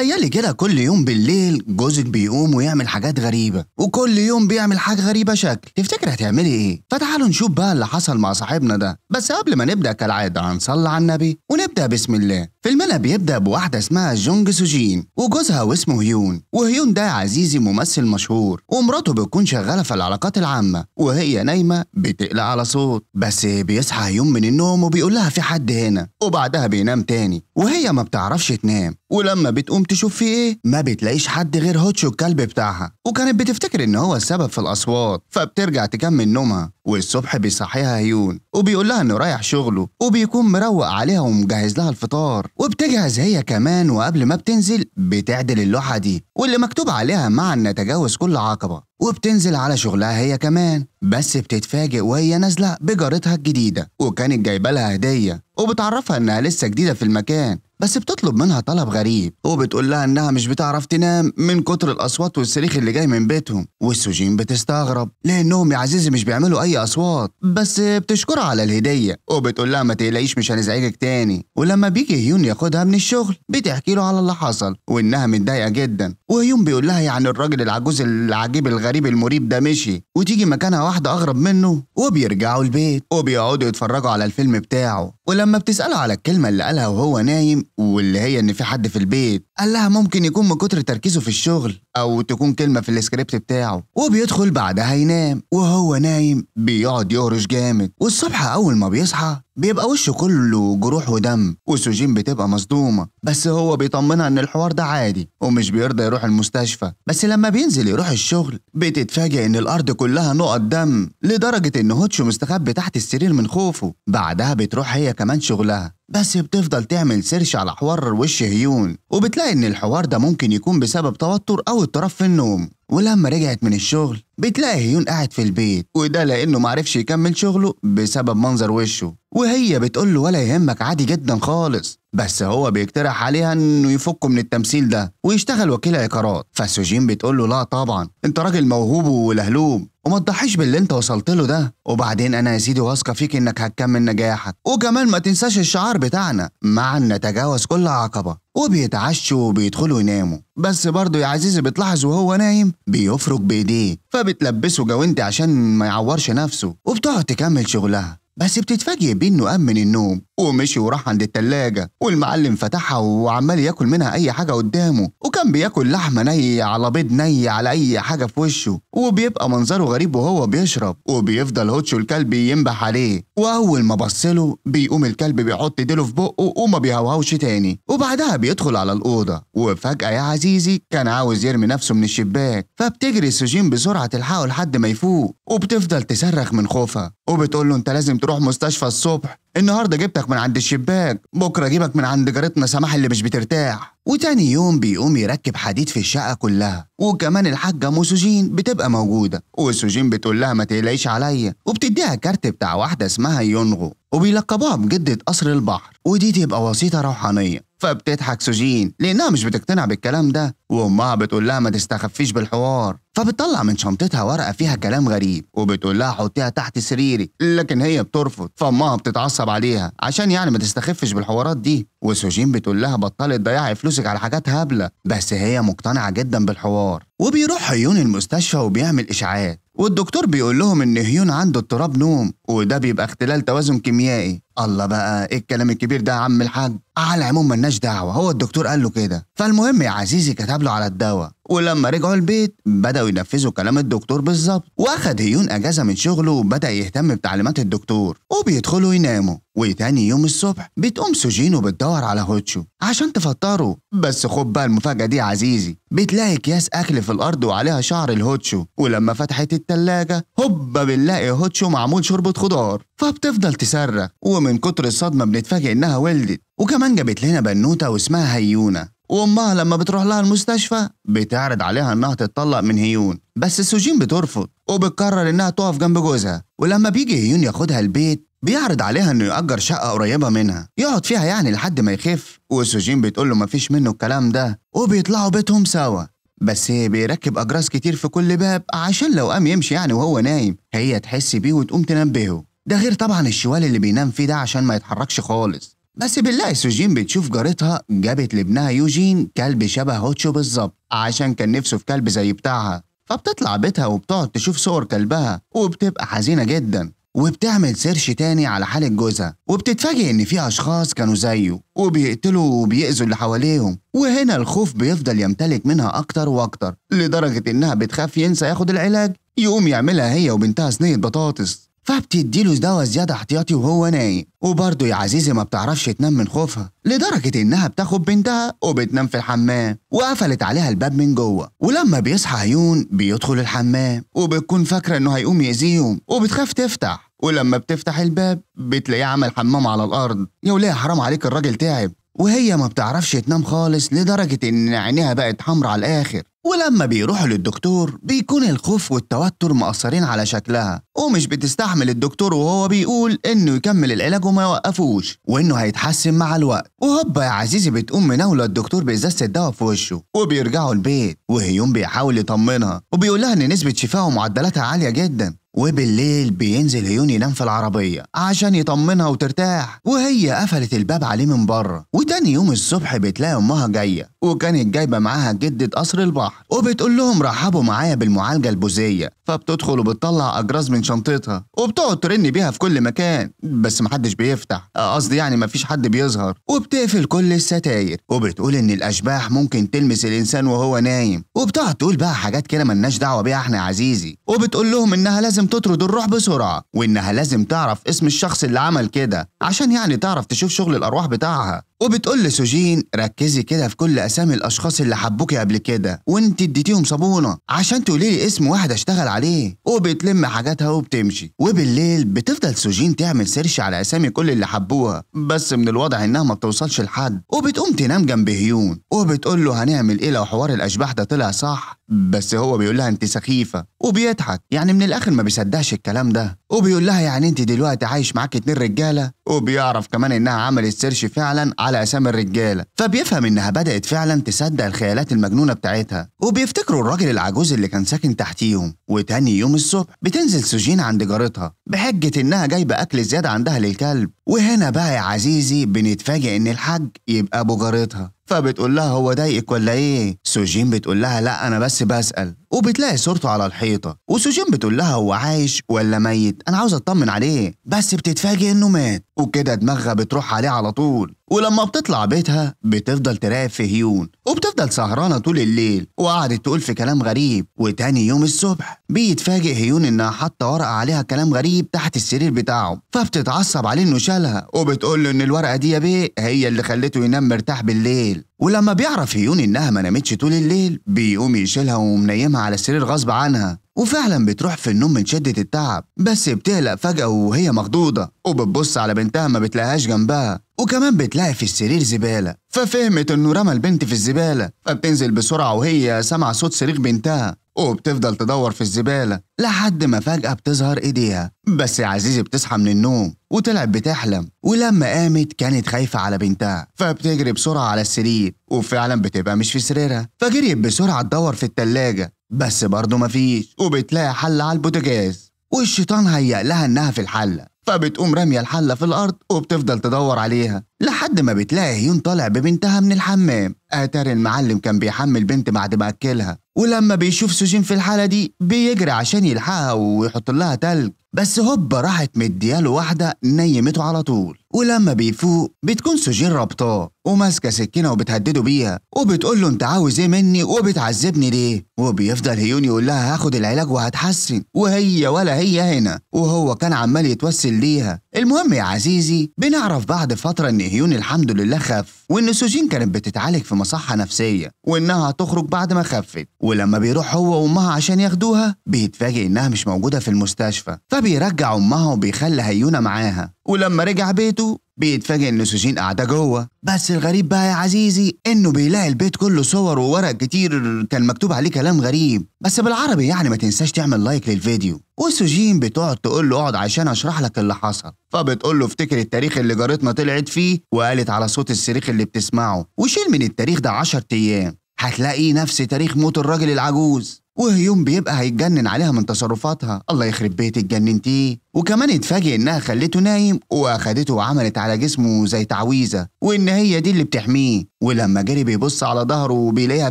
تخيلي كده كل يوم بالليل جوزك بيقوم ويعمل حاجات غريبة وكل يوم بيعمل حاجة غريبة شكل تفتكر هتعملي ايه؟ فتعالوا نشوف بقى اللي حصل مع صاحبنا ده بس قبل ما نبدأ كالعادة هنصلي على النبي ونبدأ بسم الله فيلمنا بيبدأ بواحدة اسمها جونج سوجين وجوزها واسمه هيون وهيون ده عزيزي ممثل مشهور ومراته بتكون شغالة في العلاقات العامة وهي نايمة بتقلق على صوت بس بيصحى هيون من النوم وبيقول لها في حد هنا وبعدها بينام تاني وهي ما بتعرفش تنام ولما بتقوم تشوف فيه ايه ما بتلاقيش حد غير هوتشو الكلب بتاعها وكانت بتفتكر ان هو السبب في الاصوات فبترجع تكمل نومها والصبح بيصحيها هيون وبيقول لها انه رايح شغله وبيكون مروق عليها ومجهز لها الفطار وبتجهز هي كمان وقبل ما بتنزل بتعدل اللوحه دي واللي مكتوب عليها مع ان تجاوز كل عقبه وبتنزل على شغلها هي كمان بس بتتفاجئ وهي نازله بجارتها الجديده وكانت جايبه لها هديه وبتعرفها انها لسه جديده في المكان بس بتطلب منها طلب غريب وبتقول لها انها مش بتعرف تنام من كتر الاصوات والصريخ اللي جاي من بيتهم والسجين بتستغرب لانهم يا عزيزي مش بيعملوا اي اصوات بس بتشكرها على الهديه وبتقول لها ما تقلقيش مش هنزعجك تاني ولما بيجي هيون ياخدها من الشغل بتحكي له على اللي حصل وانها متضايقه جدا وهيون بيقول لها يعني الراجل العجوز العجيب الغريب المريب ده مشي وتيجي مكانها واحده اغرب منه وبيرجعوا البيت وبيقعدوا يتفرجوا على الفيلم بتاعه ولما بتساله على الكلمه اللي قالها وهو نايم واللي هي ان في حد في البيت قال لها ممكن يكون من كتر تركيزه في الشغل او تكون كلمه في السكريبت بتاعه وبيدخل بعدها ينام وهو نايم بيقعد يهرش جامد والصبح اول ما بيصحى بيبقى وشه كله جروح ودم وسوجين بتبقى مصدومة بس هو بيطمنها ان الحوار ده عادي ومش بيرضى يروح المستشفى بس لما بينزل يروح الشغل بتتفاجئ ان الارض كلها نقط دم لدرجة ان هوتشو مستخبي تحت السرير من خوفه بعدها بتروح هي كمان شغلها بس بتفضل تعمل سيرش على حوار وش هيون وبتلاقي ان الحوار ده ممكن يكون بسبب توتر او اضطراب في النوم ولما رجعت من الشغل بتلاقي هيون قاعد في البيت وده لانه معرفش يكمل شغله بسبب منظر وشه وهي بتقول له ولا يهمك عادي جدا خالص بس هو بيقترح عليها انه يفكه من التمثيل ده ويشتغل وكيل عقارات فسوجين بتقول له لا طبعا انت راجل موهوب ولهلوم وما تضحيش باللي انت وصلت له ده وبعدين انا يا سيدي واثقه فيك انك هتكمل نجاحك وكمان ما تنساش الشعار بتاعنا مع ان نتجاوز كل عقبه وبيتعشوا وبيدخلوا يناموا بس برضه يا عزيزي بتلاحظ وهو نايم بيفرك بايديه فبتلبسه جوانتي عشان ما يعورش نفسه وبتقعد تكمل شغلها بس بتتفاجئ بانه امن قام من النوم ومشي وراح عند التلاجة والمعلم فتحها وعمال ياكل منها أي حاجة قدامه وكان بياكل لحمة نية على بيض نية على أي حاجة في وشه وبيبقى منظره غريب وهو بيشرب وبيفضل هوتشو الكلب ينبح عليه وأول ما بصله بيقوم الكلب بيحط ديله في بقه وما بيهوهوش تاني وبعدها بيدخل على الأوضة وفجأة يا عزيزي كان عاوز يرمي نفسه من الشباك فبتجري سجين بسرعة تلحقه لحد ما يفوق وبتفضل تصرخ من خوفها وبتقول له أنت لازم تروح مستشفى الصبح النهارده جبتك من عند الشباك بكره اجيبك من عند جارتنا سماح اللي مش بترتاح وتاني يوم بيقوم يركب حديد في الشقه كلها وكمان الحاجه موسوجين بتبقى موجوده وسوجين بتقول لها ما تقلقيش عليا وبتديها كارت بتاع واحده اسمها يونغو وبيلقبوها بجده قصر البحر ودي تبقى وسيطه روحانيه فبتضحك سجين لأنها مش بتقتنع بالكلام ده وأمها بتقول لها ما تستخفيش بالحوار فبتطلع من شنطتها ورقة فيها كلام غريب وبتقول لها حطيها تحت سريري لكن هي بترفض فأمها بتتعصب عليها عشان يعني ما تستخفش بالحوارات دي وسوجين بتقول لها بطلي تضيعي فلوسك على حاجات هبلة بس هي مقتنعة جدا بالحوار وبيروح هيون المستشفى وبيعمل إشاعات والدكتور بيقول لهم إن هيون عنده اضطراب نوم وده بيبقى اختلال توازن كيميائي الله بقى ايه الكلام الكبير ده يا عم الحاج على العموم ملناش دعوه هو الدكتور قال له كده فالمهم يا عزيزي كتب له على الدواء ولما رجعوا البيت بداوا ينفذوا كلام الدكتور بالظبط واخد هيون اجازه من شغله وبدا يهتم بتعليمات الدكتور وبيدخلوا يناموا وتاني يوم الصبح بتقوم سوجينو بتدور على هوتشو عشان تفطره بس خد بقى المفاجاه دي يا عزيزي بتلاقي اكياس اكل في الارض وعليها شعر الهوتشو ولما فتحت التلاجه هوبا بنلاقي هوتشو معمول شوربه خضار فبتفضل تصرخ ومن كتر الصدمة بنتفاجئ إنها ولدت وكمان جابت لنا بنوتة واسمها هيونة وأمها لما بتروح لها المستشفى بتعرض عليها إنها تتطلق من هيون بس سوجين بترفض وبتقرر إنها تقف جنب جوزها ولما بيجي هيون ياخدها البيت بيعرض عليها انه يأجر شقة قريبة منها يقعد فيها يعني لحد ما يخف وسوجين بتقول له مفيش منه الكلام ده وبيطلعوا بيتهم سوا بس بيركب أجراس كتير في كل باب عشان لو قام يمشي يعني وهو نايم هي تحس بيه وتقوم تنبهه ده غير طبعا الشوال اللي بينام فيه ده عشان ما يتحركش خالص بس بالله سوجين بتشوف جارتها جابت لابنها يوجين كلب شبه هوتشو بالظبط عشان كان نفسه في كلب زي بتاعها فبتطلع بيتها وبتقعد تشوف صور كلبها وبتبقى حزينة جدا وبتعمل سيرش تاني على حالة جوزها وبتتفاجئ إن في أشخاص كانوا زيه وبيقتلوا وبيأذوا اللي حواليهم وهنا الخوف بيفضل يمتلك منها أكتر وأكتر لدرجة إنها بتخاف ينسى ياخد العلاج يقوم يعملها هي وبنتها صينية بطاطس فبتديله دواء زيادة احتياطي وهو نايم وبرضه يا عزيزي ما بتعرفش تنام من خوفها لدرجة إنها بتاخد بنتها وبتنام في الحمام وقفلت عليها الباب من جوه ولما بيصحى عيون بيدخل الحمام وبتكون فاكرة إنه هيقوم يأذيهم وبتخاف تفتح ولما بتفتح الباب بتلاقيه عمل حمام على الأرض يا وليه حرام عليك الراجل تعب وهي ما بتعرفش تنام خالص لدرجة إن عينيها بقت حمرا على الآخر ولما بيروحوا للدكتور بيكون الخوف والتوتر مأثرين على شكلها ومش بتستحمل الدكتور وهو بيقول انه يكمل العلاج وما يوقفوش وانه هيتحسن مع الوقت وهوبا يا عزيزي بتقوم مناوله الدكتور بازازه الدواء في وشه وبيرجعوا البيت وهيوم بيحاول يطمنها وبيقول لها ان نسبه شفائها ومعدلاتها عاليه جدا وبالليل بينزل عيون ينام في العربية عشان يطمنها وترتاح وهي قفلت الباب عليه من بره وتاني يوم الصبح بتلاقي أمها جاية وكانت جايبة معاها جدة قصر البحر وبتقول لهم رحبوا معايا بالمعالجة البوزية فبتدخل وبتطلع أجراز من شنطتها وبتقعد ترن بيها في كل مكان بس محدش بيفتح قصدي يعني مفيش حد بيظهر وبتقفل كل الستاير وبتقول إن الأشباح ممكن تلمس الإنسان وهو نايم وبتقعد تقول بقى حاجات كده ملناش دعوة بيها إحنا يا عزيزي وبتقول لهم إنها لازم لازم تطرد الروح بسرعة وإنها لازم تعرف اسم الشخص اللي عمل كده عشان يعني تعرف تشوف شغل الأرواح بتاعها وبتقول لسوجين ركزي كده في كل اسامي الاشخاص اللي حبوكي قبل كده وانت اديتيهم صابونه عشان تقولي لي اسم واحد اشتغل عليه وبتلم حاجاتها وبتمشي وبالليل بتفضل سوجين تعمل سيرش على اسامي كل اللي حبوها بس من الوضع انها ما بتوصلش لحد وبتقوم تنام جنب هيون وبتقول له هنعمل ايه لو حوار الاشباح ده طلع صح بس هو بيقول لها انت سخيفه وبيضحك يعني من الاخر ما بيصدقش الكلام ده وبيقول لها يعني انت دلوقتي عايش معاك اتنين رجاله وبيعرف كمان انها عملت سيرش فعلا على اسامي الرجاله فبيفهم انها بدات فعلا تصدق الخيالات المجنونه بتاعتها وبيفتكروا الراجل العجوز اللي كان ساكن تحتيهم وتاني يوم الصبح بتنزل سجين عند جارتها بحجه انها جايبه اكل زياده عندها للكلب وهنا بقى يا عزيزي بنتفاجئ ان الحاج يبقى ابو جارتها فبتقول لها هو ضايقك ولا ايه سوجين بتقول لها لا انا بس بسال وبتلاقي صورته على الحيطة وسوجين بتقول لها هو عايش ولا ميت أنا عاوز أطمن عليه بس بتتفاجئ إنه مات وكده دماغها بتروح عليه على طول ولما بتطلع بيتها بتفضل تراقب في هيون وبتفضل سهرانة طول الليل وقعدت تقول في كلام غريب وتاني يوم الصبح بيتفاجئ هيون إنها حاطة ورقة عليها كلام غريب تحت السرير بتاعه فبتتعصب عليه إنه شالها وبتقول له إن الورقة دي يا بيه هي اللي خلته ينام مرتاح بالليل ولما بيعرف هيون إنها ما نامتش طول الليل بيقوم يشيلها ومنيمها على السرير غصب عنها وفعلا بتروح في النوم من شدة التعب بس بتقلق فجأة وهي مخضوضة وبتبص على بنتها ما بتلاقيهاش جنبها وكمان بتلاقي في السرير زبالة ففهمت انه رمى البنت في الزبالة فبتنزل بسرعة وهي سامعة صوت صريخ بنتها وبتفضل تدور في الزبالة لحد ما فجأة بتظهر إيديها بس يا عزيزي بتصحى من النوم وطلعت بتحلم ولما قامت كانت خايفة على بنتها فبتجري بسرعة على السرير وفعلا بتبقى مش في سريرها فجريت بسرعة تدور في التلاجة بس برضه مفيش وبتلاقي حلة على البوتجاز والشيطان هيأ لها إنها في الحلة فبتقوم رامية الحلة في الأرض وبتفضل تدور عليها لحد ما بتلاقي هيون طالع ببنتها من الحمام أتاري المعلم كان بيحمل بنت بعد ما أكلها ولما بيشوف سوجين في الحالة دي بيجري عشان يلحقها ويحط لها تلج بس هوبا راحت مدياله واحدة نيمته على طول ولما بيفوق بتكون سجين رابطاه وماسكه سكينه وبتهدده بيها وبتقول له انت عاوز ايه مني وبتعذبني ليه وبيفضل هيون يقول لها هاخد العلاج وهتحسن وهي ولا هي هنا وهو كان عمال يتوسل ليها المهم يا عزيزي بنعرف بعد فتره ان هيون الحمد لله خف وان سوجين كانت بتتعالج في مصحه نفسيه وانها هتخرج بعد ما خفت ولما بيروح هو وامها عشان ياخدوها بيتفاجئ انها مش موجوده في المستشفى فبيرجع امها وبيخلي هيونه معاها ولما رجع بيته بيتفاجئ ان سوجين قاعده جوه بس الغريب بقى يا عزيزي انه بيلاقي البيت كله صور وورق كتير كان مكتوب عليه كلام غريب بس بالعربي يعني ما تنساش تعمل لايك للفيديو وسوجين بتقعد تقول له اقعد عشان اشرح لك اللي حصل فبتقول له افتكر التاريخ اللي جارتنا طلعت فيه وقالت على صوت الصريخ اللي بتسمعه وشيل من التاريخ ده 10 ايام هتلاقي نفس تاريخ موت الراجل العجوز وهيوم بيبقى هيتجنن عليها من تصرفاتها الله يخرب بيت اتجننتيه وكمان اتفاجئ انها خلته نايم واخدته وعملت على جسمه زي تعويذه وان هي دي اللي بتحميه ولما جري بيبص على ظهره وبيلاقيها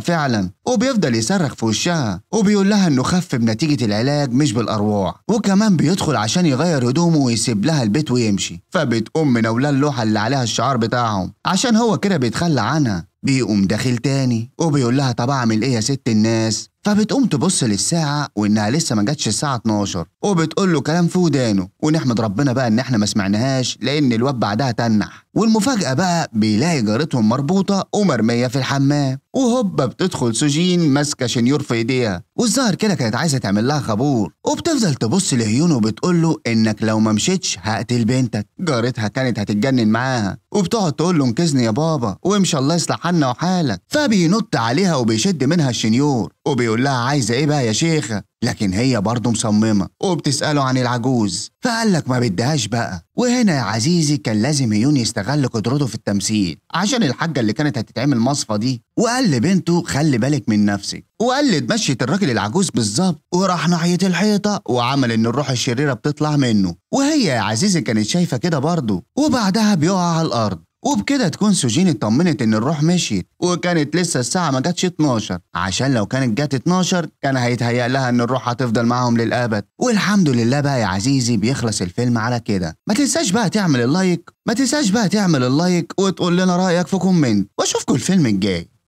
فعلا وبيفضل يصرخ في وشها وبيقول لها انه خف بنتيجه العلاج مش بالارواح وكمان بيدخل عشان يغير هدومه ويسيب لها البيت ويمشي فبتقوم منوله اللوحه اللي عليها الشعار بتاعهم عشان هو كده بيتخلى عنها بيقوم داخل تاني وبيقول لها طب اعمل ايه يا ست الناس فبتقوم تبص للساعة وإنها لسه ما جاتش الساعة 12 وبتقول له كلام في ودانه ونحمد ربنا بقى إن إحنا ما سمعناهاش لأن الواد بعدها تنح والمفاجأة بقى بيلاقي جارتهم مربوطة ومرمية في الحمام وهوبا بتدخل سجين ماسكة شنيور في ايديها والظاهر كده كانت عايزة تعمل لها خبور وبتفضل تبص لهيون وبتقول له انك لو ما مشيتش هقتل بنتك جارتها كانت هتتجنن معاها وبتقعد تقول له انقذني يا بابا وامشي الله يصلح حالنا وحالك فبينط عليها وبيشد منها الشنيور وبيقول لها عايزة ايه بقى يا شيخة لكن هي برضه مصممة وبتسأله عن العجوز فقال لك ما بدهاش بقى وهنا يا عزيزي كان لازم هيون يستغل قدرته في التمثيل عشان الحاجة اللي كانت هتتعمل مصفى دي وقال لبنته خلي بالك من نفسك وقلد مشية الراجل العجوز بالظبط وراح ناحية الحيطة وعمل إن الروح الشريرة بتطلع منه وهي يا عزيزي كانت شايفة كده برضه وبعدها بيقع على الأرض وبكده تكون سوجين اطمنت ان الروح مشيت وكانت لسه الساعة ما جاتش 12 عشان لو كانت جت 12 كان هيتهيأ لها ان الروح هتفضل معاهم للأبد والحمد لله بقى يا عزيزي بيخلص الفيلم على كده ما تنساش بقى تعمل اللايك ما تنساش بقى تعمل اللايك وتقول لنا رأيك في كومنت واشوفكم الفيلم الجاي